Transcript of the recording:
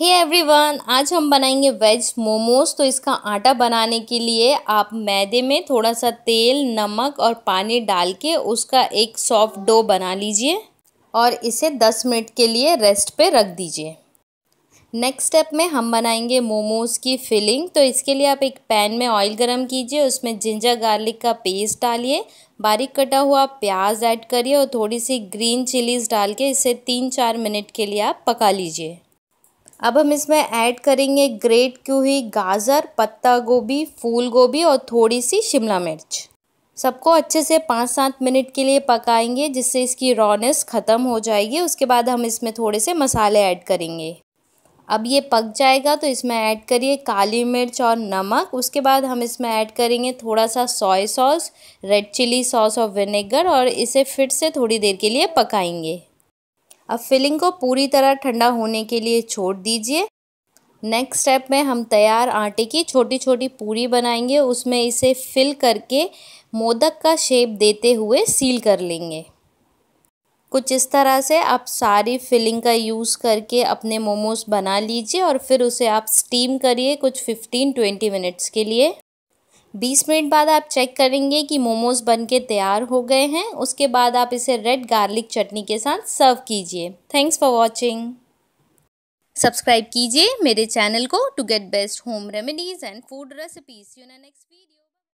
हे hey everyone आज हम बनाएंगे वेज मोमोज तो इसका आटा बनाने के लिए आप मैदे में थोड़ा सा तेल नमक और पानी डाल के उसका एक सॉफ्ट डो बना लीजिए और इसे 10 मिनट के लिए रेस्ट पे रख दीजिए नेक्स्ट स्टेप में हम बनाएंगे मोमोज़ की फिलिंग तो इसके लिए आप एक पैन में ऑयल गरम कीजिए उसमें जिंजर गार्लिक का पेस्ट डालिए बारीक कटा हुआ प्याज ऐड करिए और थोड़ी सी ग्रीन चिलीज़ डाल के इसे तीन चार मिनट के लिए आप पका लीजिए अब हम इसमें ऐड करेंगे ग्रेट की हुई गाजर पत्ता गोभी फूल गोभी और थोड़ी सी शिमला मिर्च सबको अच्छे से पाँच सात मिनट के लिए पकाएंगे जिससे इसकी रॉनेस ख़त्म हो जाएगी उसके बाद हम इसमें थोड़े से मसाले ऐड करेंगे अब ये पक जाएगा तो इसमें ऐड करिए काली मिर्च और नमक उसके बाद हम इसमें ऐड करेंगे थोड़ा सा soy sauce red chilli sauce और विनेगर और इसे फिर से थोड़ी देर के लिए पकाएंगे अब फिलिंग को पूरी तरह ठंडा होने के लिए छोड़ दीजिए नेक्स्ट स्टेप में हम तैयार आटे की छोटी छोटी पूरी बनाएंगे उसमें इसे फिल करके मोदक का शेप देते हुए सील कर लेंगे कुछ इस तरह से आप सारी फिलिंग का यूज़ करके अपने मोमोज बना लीजिए और फिर उसे आप स्टीम करिए कुछ फिफ्टीन ट्वेंटी मिनट्स के लिए बीस मिनट बाद आप चेक करेंगे कि मोमोज बन के तैयार हो गए हैं उसके बाद आप इसे रेड गार्लिक चटनी के साथ सर्व कीजिए थैंक्स फॉर वॉचिंग सब्सक्राइब कीजिए मेरे चैनल को to get best home remedies and food recipes you next video